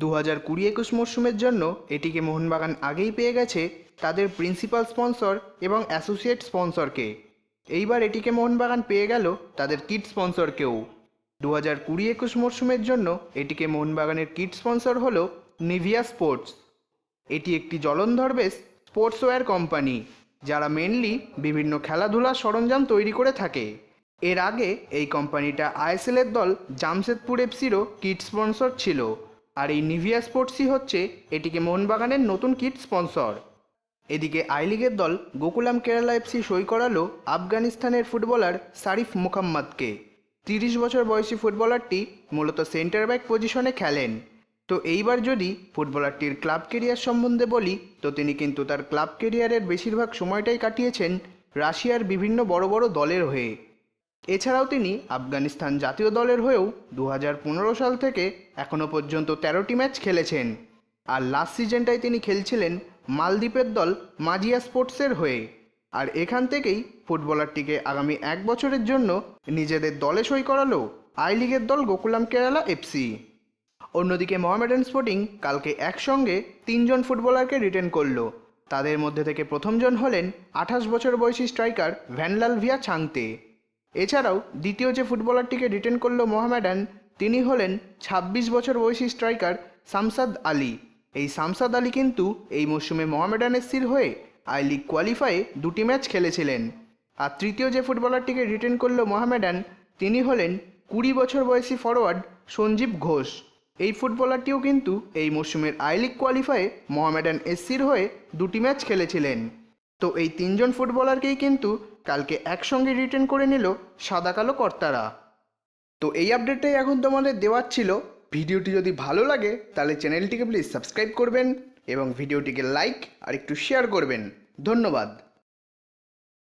দু হাজার কুড়ি একুশ মরশুমের জন্য এটিকে মোহনবাগান আগেই পেয়ে গেছে তাদের প্রিন্সিপাল স্পন্সর এবং অ্যাসোসিয়েট স্পন্সরকে এইবার এটিকে মোহনবাগান পেয়ে গেল তাদের কিট স্পন্সরকেও দু হাজার কুড়ি একুশ মরশুমের জন্য এটিকে মোহনবাগানের কিট স্পন্সর হল নিভিয়া স্পোর্টস এটি একটি জলন্ধর বেস স্পোর্টসওয়্যার কোম্পানি যারা মেনলি বিভিন্ন খেলাধুলার সরঞ্জাম তৈরি করে থাকে এর আগে এই কোম্পানিটা আইএসএলের দল জামশেদপুর এফসিরও কিট স্পন্সর ছিল আর এই নিভিয়া স্পোর্টসই হচ্ছে এটিকে মোহনবাগানের নতুন কিট স্পন্সর এদিকে আই লিগের দল গোকুলাম কেরালা এফসি সই করালো আফগানিস্তানের ফুটবলার সারিফ মুখাম্মদকে তিরিশ বছর বয়সী ফুটবলারটি মূলত সেন্টার ব্যাক পজিশনে খেলেন তো এইবার যদি ফুটবলারটির ক্লাব কেরিয়ার সম্বন্ধে বলি তো তিনি কিন্তু তার ক্লাব কেরিয়ারের বেশিরভাগ সময়টাই কাটিয়েছেন রাশিয়ার বিভিন্ন বড় বড় দলের হয়ে এছাড়াও তিনি আফগানিস্তান জাতীয় দলের হয়েও দু সাল থেকে এখনও পর্যন্ত তেরোটি ম্যাচ খেলেছেন আর লাস্ট সিজনটায় তিনি খেলছিলেন মালদ্বীপের দল মাজিয়া স্পোর্টসের হয়ে আর এখান থেকেই ফুটবলারটিকে আগামী এক বছরের জন্য নিজেদের দলে সই করালো আই লিগের দল গোকুলাম কেরালা এফসি অন্যদিকে মোহামেডান স্পোর্টিং কালকে একসঙ্গে তিনজন ফুটবলারকে রিটেন করল তাদের মধ্যে থেকে প্রথমজন হলেন আঠাশ বছর বয়সী স্ট্রাইকার ভ্যানলাল ভিয়া ছাংতে এছাড়াও দ্বিতীয় যে ফুটবলারটিকে রিটেন করল মোহামেডান তিনি হলেন ২৬ বছর বয়সী স্ট্রাইকার সামসাদ আলী এই সামসাদ আলী কিন্তু এই মৌসুমে মোহামেডানের স্থির হয়ে আই লিগ কোয়ালিফায়ে দুটি ম্যাচ খেলেছিলেন আর তৃতীয় যে ফুটবলারটিকে রিটেন করল মোহামেডান তিনি হলেন কুড়ি বছর বয়সী ফরোয়ার্ড সঞ্জীব ঘোষ এই ফুটবলারটিও কিন্তু এই মৌসুমের আই লিগ কোয়ালিফায়ে মোহামেডান এসসির হয়ে দুটি ম্যাচ খেলেছিলেন তো এই তিনজন ফুটবলারকেই কিন্তু কালকে একসঙ্গে রিটার্ন করে নিল সাদা কালো কর্তারা তো এই আপডেটটাই এখন তোমাদের দেওয়ার ছিল ভিডিওটি যদি ভালো লাগে তাহলে চ্যানেলটিকে প্লিজ সাবস্ক্রাইব করবেন এবং ভিডিওটিকে লাইক আর একটু শেয়ার করবেন ধন্যবাদ